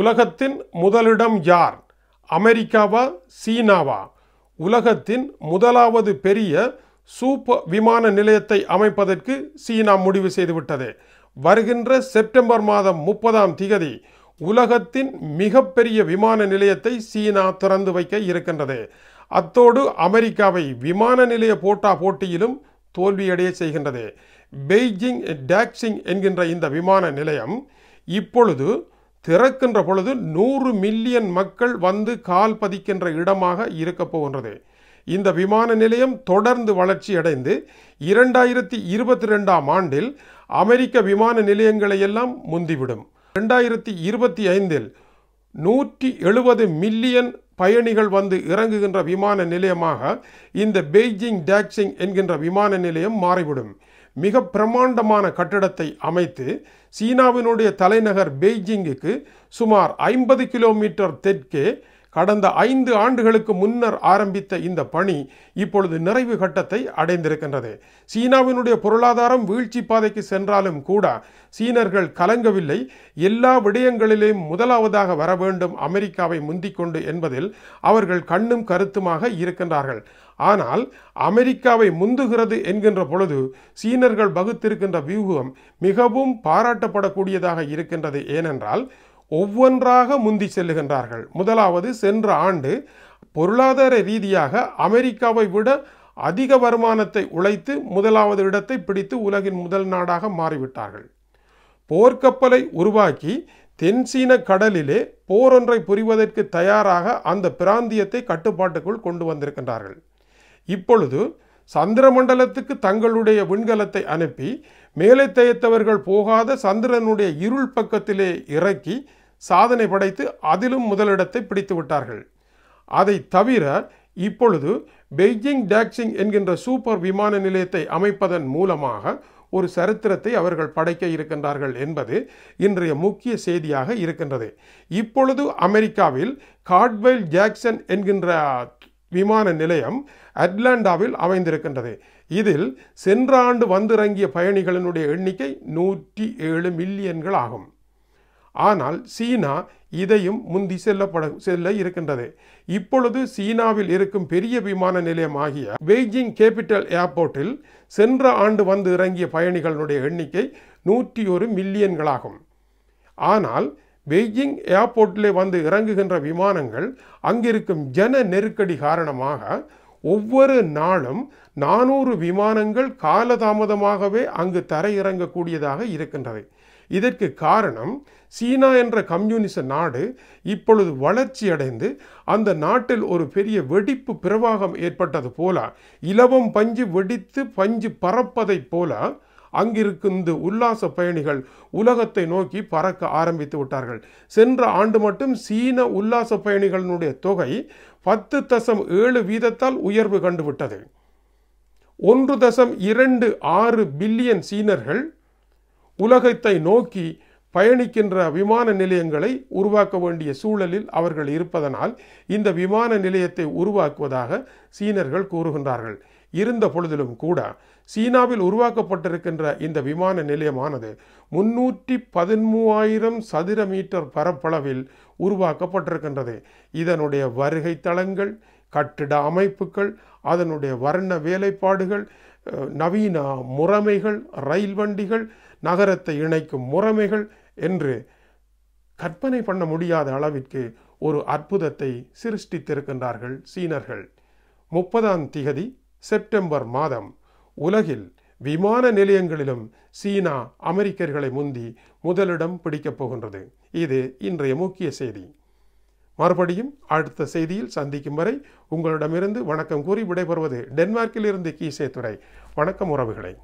உலகத்தின் முதலிடம் யார் அமெரிக்காவா சீனாவா உலகத்தின் முதலாவது பெரிய சூப்பர் விமான நிலையத்தை அமைப்பதற்கு சீனா முடிவு செய்துவிட்டது வருகின்ற செப்டம்பர் மாதம் முப்பதாம் திகதி உலகத்தின் மிகப்பெரிய விமான நிலையத்தை சீனா திறந்து வைக்க இருக்கின்றது அத்தோடு அமெரிக்காவை விமான நிலைய போட்டா போட்டியிலும் தோல்வியடைய செய்கின்றது பெய்ஜிங் டாக்ஸிங் என்கின்ற இந்த விமான நிலையம் இப்பொழுது திறக்கின்ற பொழுது நூறு மில்லியன் மக்கள் வந்து கால் பதிக்கின்ற இடமாக இருக்கப் போகின்றது இந்த விமான நிலையம் தொடர்ந்து வளர்ச்சி அடைந்து இரண்டாயிரத்தி இருபத்தி ரெண்டாம் ஆண்டில் அமெரிக்க விமான நிலையங்களை எல்லாம் முந்திவிடும் ரெண்டாயிரத்தி இருபத்தி ஐந்தில் நூற்றி எழுபது மில்லியன் பயணிகள் வந்து இறங்குகின்ற விமான நிலையமாக இந்த பெய்ஜிங் டாக்ஸிங் என்கின்ற விமான நிலையம் மாறிவிடும் மிக பிரமாண்டமான கட்டிடத்தை அமைத்து சீனாவினுடைய தலைநகர் பெய்ஜிங்குக்கு சுமார் ஐம்பது கிலோமீட்டர் தெற்கே கடந்த ஐந்து ஆண்டுகளுக்கு முன்னர் ஆரம்பித்த இந்த பணி இப்பொழுது நிறைவு கட்டத்தை அடைந்திருக்கின்றது சீனாவினுடைய பொருளாதாரம் வீழ்ச்சி பாதைக்கு சென்றாலும் கூட சீனர்கள் கலங்கவில்லை எல்லா விடயங்களிலேயும் முதலாவதாக வர வேண்டும் அமெரிக்காவை முந்திக்கொண்டு என்பதில் அவர்கள் கண்ணும் கருத்துமாக இருக்கின்றார்கள் ஆனால் அமெரிக்காவை முந்துகிறது என்கின்ற பொழுது சீனர்கள் வகுத்திருக்கின்ற வியூகம் மிகவும் பாராட்டப்படக்கூடியதாக இருக்கின்றது ஏனென்றால் ஒவ்வொன்றாக முந்தி செல்லுகின்றார்கள் முதலாவது சென்ற ஆண்டு பொருளாதார ரீதியாக அமெரிக்காவை விட அதிக வருமானத்தை உழைத்து முதலாவது இடத்தை பிடித்து உலகின் முதல் நாடாக மாறிவிட்டார்கள் போர்க்கப்பலை உருவாக்கி தென்சீன கடலிலே போரொன்றை புரிவதற்கு தயாராக அந்த பிராந்தியத்தை கட்டுப்பாட்டுக்குள் கொண்டு வந்திருக்கின்றார்கள் இப்பொழுது சந்திரமண்டலத்துக்கு தங்களுடைய விண்கலத்தை அனுப்பி மேலே தயத்தவர்கள் போகாத சந்திரனுடைய இருள் பக்கத்திலே இறக்கி சாதனை படைத்து அதிலும் முதலிடத்தை பிடித்து விட்டார்கள் அதை தவிர இப்பொழுது பெய்ஜிங் டாக்சிங் என்கின்ற சூப்பர் விமான நிலையத்தை அமைப்பதன் மூலமாக ஒரு சரித்திரத்தை அவர்கள் படைக்க இருக்கின்றார்கள் என்பது இன்றைய முக்கிய செய்தியாக இருக்கின்றது இப்பொழுது அமெரிக்காவில் காட்வெல் ஜாக்சன் என்கின்ற விமான நிலையம் அட்லாண்டாவில் அமைந்திருக்கின்றது இதில் சென்ற ஆண்டு வந்திறங்கிய பயணிகளினுடைய எண்ணிக்கை நூற்றி ஏழு மில்லியன்கள் ஆகும் ஆனால் சீனா இதையும் முந்தி செல்லப்பட செல்ல இருக்கின்றது இப்பொழுது சீனாவில் இருக்கும் பெரிய விமான நிலையம் ஆகிய பெய்ஜிங் கேபிட்டல் ஏர்போர்ட்டில் சென்ற ஆண்டு வந்து இறங்கிய பயணிகளுடைய எண்ணிக்கை நூற்றி ஒரு மில்லியன்களாகும் ஆனால் பெய்ஜிங் ஏர்போர்ட்டிலே வந்து இறங்குகின்ற விமானங்கள் அங்கிருக்கும் ஜன நெருக்கடி காரணமாக ஒவ்வொரு நாளும் நானூறு விமானங்கள் காலதாமதமாகவே அங்கு தரையிறங்கக்கூடியதாக இருக்கின்றது இதற்கு காரணம் சீனா என்ற கம்யூனிச நாடு இப்பொழுது வளர்ச்சியடைந்து அந்த நாட்டில் ஒரு பெரிய வெடிப்பு பிரவாகம் ஏற்பட்டது போல இலவம் பஞ்சு வெடித்து பஞ்சு பறப்பதைப் போல அங்கிருக்கு உல்லாச பயணிகள் உலகத்தை நோக்கி பறக்க ஆரம்பித்து விட்டார்கள் சென்ற ஆண்டு மட்டும் சீன உல்லாச பயணிகளினுடைய தொகை பத்து தசம் ஏழு வீதத்தால் உயர்வு கண்டுவிட்டது ஒன்று தசம் இரண்டு ஆறு பில்லியன் சீனர்கள் உலகத்தை நோக்கி பயணிக்கின்ற விமான நிலையங்களை உருவாக்க வேண்டிய சூழலில் அவர்கள் இருப்பதனால் இந்த விமான நிலையத்தை உருவாக்குவதாக சீனர்கள் கூறுகின்றார்கள் இருந்த பொழுதிலும் கூட சீனாவில் உருவாக்கப்பட்டிருக்கின்ற இந்த விமான நிலையமானது முன்னூற்றி பதிமூவாயிரம் சதுர மீட்டர் பரப்பளவில் உருவாக்கப்பட்டிருக்கின்றது இதனுடைய வருகை தளங்கள் கட்டிட அமைப்புகள் அதனுடைய வர்ண வேலைப்பாடுகள் நவீன முறைமைகள் ரயில் வண்டிகள் நகரத்தை இணைக்கும் முறைமைகள் என்று கற்பனை பண்ண முடியாத அளவிற்கு ஒரு அற்புதத்தை சிருஷ்டித்திருக்கின்றார்கள் சீனர்கள் முப்பதாம் திகதி செப்டம்பர் மாதம் உலகில் விமான நிலையங்களிலும் சீனா அமெரிக்கர்களை முந்தி முதலிடம் பிடிக்கப் போகின்றது இது இன்றைய முக்கிய செய்தி மறுபடியும் அடுத்த செய்தியில் சந்திக்கும் வரை உங்களிடமிருந்து வணக்கம் கூறி விடைபெறுவது டென்மார்க்கிலிருந்து கீசே துறை வணக்கம் உறவுகளை